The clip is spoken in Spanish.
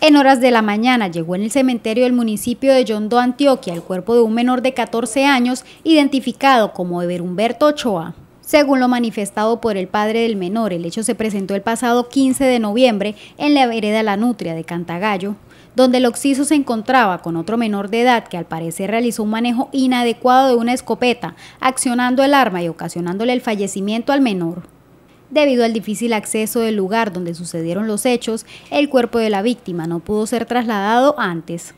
En horas de la mañana llegó en el cementerio del municipio de Yondó, Antioquia, el cuerpo de un menor de 14 años identificado como Eber Humberto Ochoa. Según lo manifestado por el padre del menor, el hecho se presentó el pasado 15 de noviembre en la vereda La Nutria de Cantagallo, donde el occiso se encontraba con otro menor de edad que al parecer realizó un manejo inadecuado de una escopeta, accionando el arma y ocasionándole el fallecimiento al menor. Debido al difícil acceso del lugar donde sucedieron los hechos, el cuerpo de la víctima no pudo ser trasladado antes.